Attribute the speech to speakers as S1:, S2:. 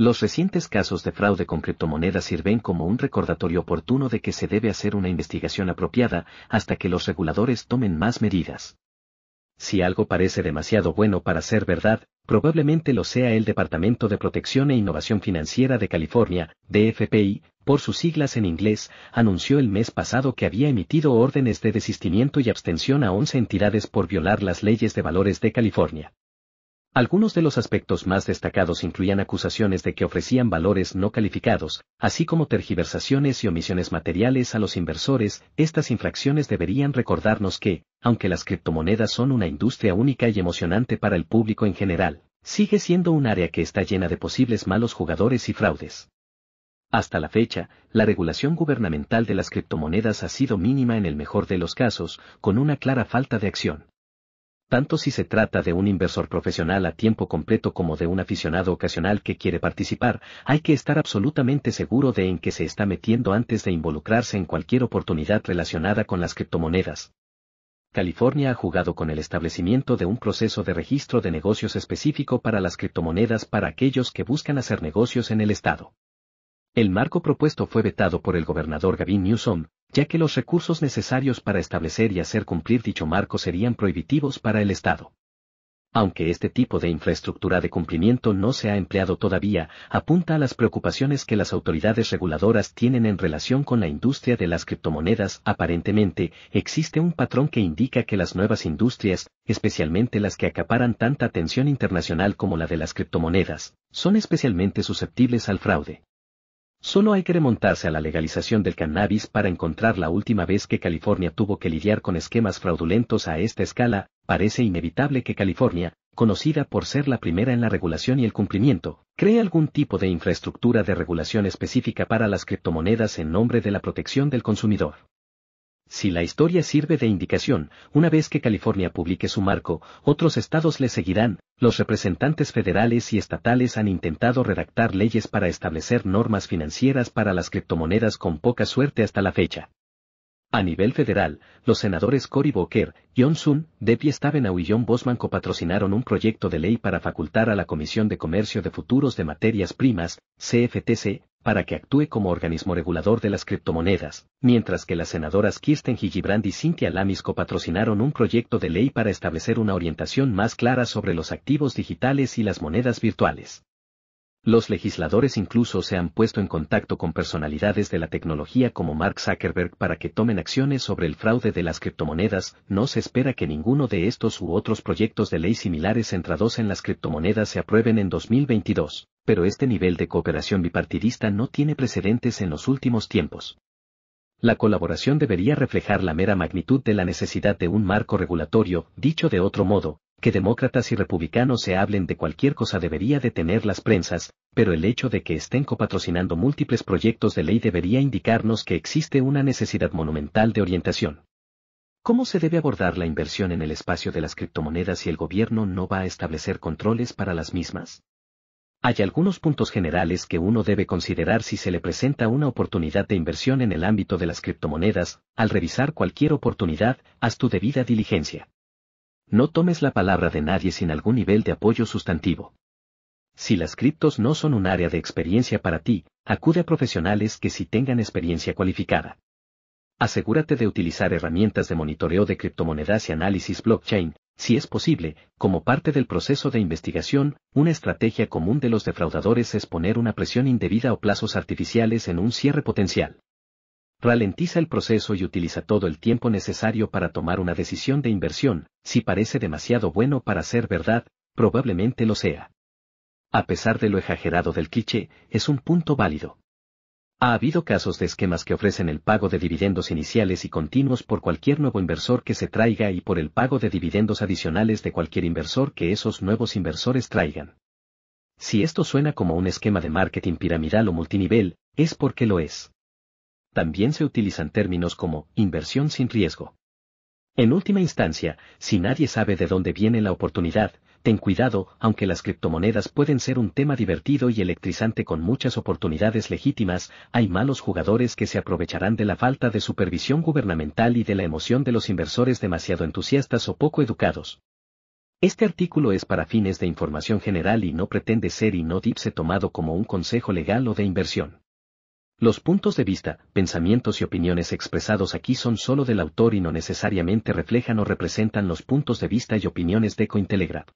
S1: Los recientes casos de fraude con criptomonedas sirven como un recordatorio oportuno de que se debe hacer una investigación apropiada hasta que los reguladores tomen más medidas. Si algo parece demasiado bueno para ser verdad, probablemente lo sea el Departamento de Protección e Innovación Financiera de California, DFPI, por sus siglas en inglés, anunció el mes pasado que había emitido órdenes de desistimiento y abstención a 11 entidades por violar las leyes de valores de California. Algunos de los aspectos más destacados incluían acusaciones de que ofrecían valores no calificados, así como tergiversaciones y omisiones materiales a los inversores, estas infracciones deberían recordarnos que, aunque las criptomonedas son una industria única y emocionante para el público en general, sigue siendo un área que está llena de posibles malos jugadores y fraudes. Hasta la fecha, la regulación gubernamental de las criptomonedas ha sido mínima en el mejor de los casos, con una clara falta de acción tanto si se trata de un inversor profesional a tiempo completo como de un aficionado ocasional que quiere participar, hay que estar absolutamente seguro de en qué se está metiendo antes de involucrarse en cualquier oportunidad relacionada con las criptomonedas. California ha jugado con el establecimiento de un proceso de registro de negocios específico para las criptomonedas para aquellos que buscan hacer negocios en el estado. El marco propuesto fue vetado por el gobernador Gavin Newsom, ya que los recursos necesarios para establecer y hacer cumplir dicho marco serían prohibitivos para el Estado. Aunque este tipo de infraestructura de cumplimiento no se ha empleado todavía, apunta a las preocupaciones que las autoridades reguladoras tienen en relación con la industria de las criptomonedas. Aparentemente, existe un patrón que indica que las nuevas industrias, especialmente las que acaparan tanta atención internacional como la de las criptomonedas, son especialmente susceptibles al fraude. Solo hay que remontarse a la legalización del cannabis para encontrar la última vez que California tuvo que lidiar con esquemas fraudulentos a esta escala, parece inevitable que California, conocida por ser la primera en la regulación y el cumplimiento, cree algún tipo de infraestructura de regulación específica para las criptomonedas en nombre de la protección del consumidor. Si la historia sirve de indicación, una vez que California publique su marco, otros estados le seguirán, los representantes federales y estatales han intentado redactar leyes para establecer normas financieras para las criptomonedas con poca suerte hasta la fecha. A nivel federal, los senadores Cory Booker, John Sun, Debbie Stabenau y John Bosman patrocinaron un proyecto de ley para facultar a la Comisión de Comercio de Futuros de Materias Primas, CFTC, para que actúe como organismo regulador de las criptomonedas, mientras que las senadoras Kirsten Gillibrand y Cynthia Lamisco patrocinaron un proyecto de ley para establecer una orientación más clara sobre los activos digitales y las monedas virtuales. Los legisladores incluso se han puesto en contacto con personalidades de la tecnología como Mark Zuckerberg para que tomen acciones sobre el fraude de las criptomonedas. No se espera que ninguno de estos u otros proyectos de ley similares centrados en las criptomonedas se aprueben en 2022 pero este nivel de cooperación bipartidista no tiene precedentes en los últimos tiempos. La colaboración debería reflejar la mera magnitud de la necesidad de un marco regulatorio, dicho de otro modo, que demócratas y republicanos se hablen de cualquier cosa debería detener las prensas, pero el hecho de que estén copatrocinando múltiples proyectos de ley debería indicarnos que existe una necesidad monumental de orientación. ¿Cómo se debe abordar la inversión en el espacio de las criptomonedas si el gobierno no va a establecer controles para las mismas? Hay algunos puntos generales que uno debe considerar si se le presenta una oportunidad de inversión en el ámbito de las criptomonedas, al revisar cualquier oportunidad, haz tu debida diligencia. No tomes la palabra de nadie sin algún nivel de apoyo sustantivo. Si las criptos no son un área de experiencia para ti, acude a profesionales que sí tengan experiencia cualificada. Asegúrate de utilizar herramientas de monitoreo de criptomonedas y análisis blockchain, si es posible, como parte del proceso de investigación, una estrategia común de los defraudadores es poner una presión indebida o plazos artificiales en un cierre potencial. Ralentiza el proceso y utiliza todo el tiempo necesario para tomar una decisión de inversión, si parece demasiado bueno para ser verdad, probablemente lo sea. A pesar de lo exagerado del cliché, es un punto válido. Ha habido casos de esquemas que ofrecen el pago de dividendos iniciales y continuos por cualquier nuevo inversor que se traiga y por el pago de dividendos adicionales de cualquier inversor que esos nuevos inversores traigan. Si esto suena como un esquema de marketing piramidal o multinivel, es porque lo es. También se utilizan términos como inversión sin riesgo. En última instancia, si nadie sabe de dónde viene la oportunidad, ten cuidado, aunque las criptomonedas pueden ser un tema divertido y electrizante con muchas oportunidades legítimas, hay malos jugadores que se aprovecharán de la falta de supervisión gubernamental y de la emoción de los inversores demasiado entusiastas o poco educados. Este artículo es para fines de información general y no pretende ser y no dipse tomado como un consejo legal o de inversión. Los puntos de vista, pensamientos y opiniones expresados aquí son sólo del autor y no necesariamente reflejan o representan los puntos de vista y opiniones de Cointelegra.